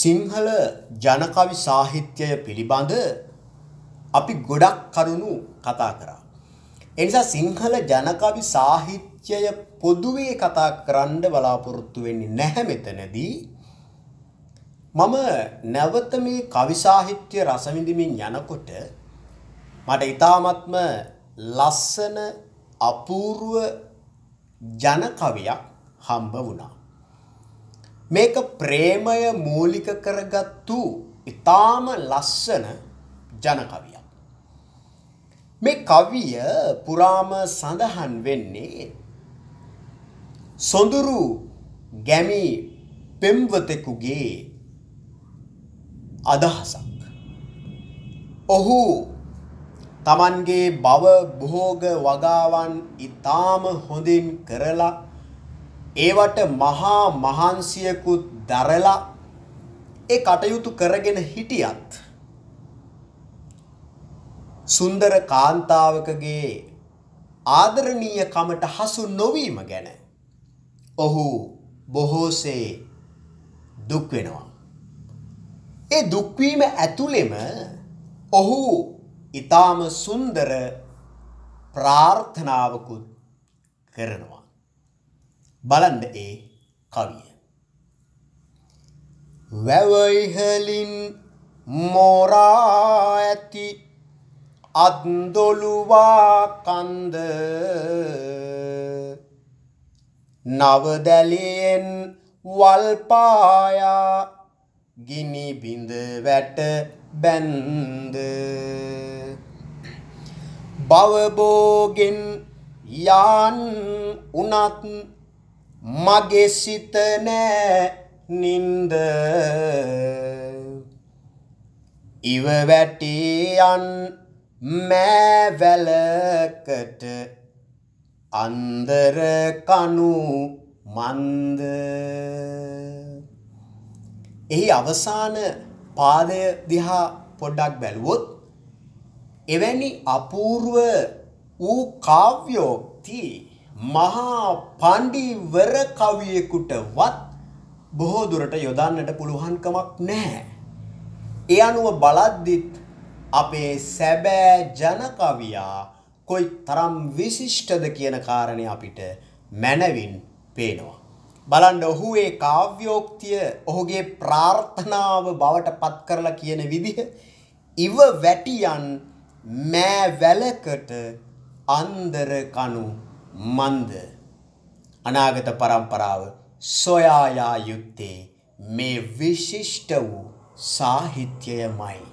සිංහල ජනකවි සාහිත්‍යය පිළිබඳ අපි ගොඩක් කරුණු කතා කරා. එනිසා සිංහල ජනකවි සාහිත්‍යය පොදුවේ කතා කරන්න බලාපොරොත්තු වෙන්නේ නැහැ මෙතනදී. මම නැවත මේ කවි සාහිත්‍ය රස විඳින්මින් යනකොට මට ඊ타මත්ම ලස්සන අපූර්ව ජන කවියක් හම්බ වුණා. මේක ප්‍රේමය මූලික කරගත්තු ඉතාම ලස්සන ජනකවියක්. මේ කවිය පුරාම සඳහන් වෙන්නේ සොඳුරු ගැමි පෙම්වතෙකුගේ අදහසක්. ඔහු තමන්ගේ බව භෝග වගාවන් ඉතාම හොඳින් කරලා ඒවට මහා මහන්සියකුත් දරලා ඒ කටයුතු කරගෙන හිටියත් සුන්දර කාන්තාවකගේ ආදරණීයකමට හසු නොවීම ගැන ඔහු බොහෝසේ දුක් වෙනවා. ඒ දුක්වීම ඇතුළෙම ඔහු ඊටාම සුන්දර ප්‍රාර්ථනාවකුත් කරනවා. බලන්න ඒ කවිය. වැවයිහලින් මොරා ඇති අත්දොළුවා කන්ද නවදැලියෙන් වල්පායා ගිනි බිඳ වැට බැන්ද බවබෝගෙන් යාන් උනත් මගේ සිත නෑ නින්ද ඉව වැටියන් මෑවැලකට අන්දර කනු මන්ද එහි අවසාන පාදය දිහා පොඩ්ඩක් බැලුවොත් එවැනි අපූර්ව වූ කාව්‍යෝක්තිී මහා පණ්ඩිවර කවියෙකුටවත් බොහෝ දුරට යොදන්නට පුළුවන්කමක් නැහැ. ඒ අනුව බලද්දිත් අපේ සැබෑ ජන කවියා කොයි තරම් විශිෂ්ටද කියන කාරණය අපිට මැනවින් පේනවා. බලන්න ඔහු ඒ කාව්‍යෝක්තිය ඔහුගේ ප්‍රාර්ථනාව බවට පත් කරලා කියන විදිහ ඉව වැටියන් මෑ වැලකට අන්දර කණු මන්ද අනාගත પરම්පරාව සොයා යා යුත්තේ මේ විශිෂ්ට වූ සාහිත්‍යයමයි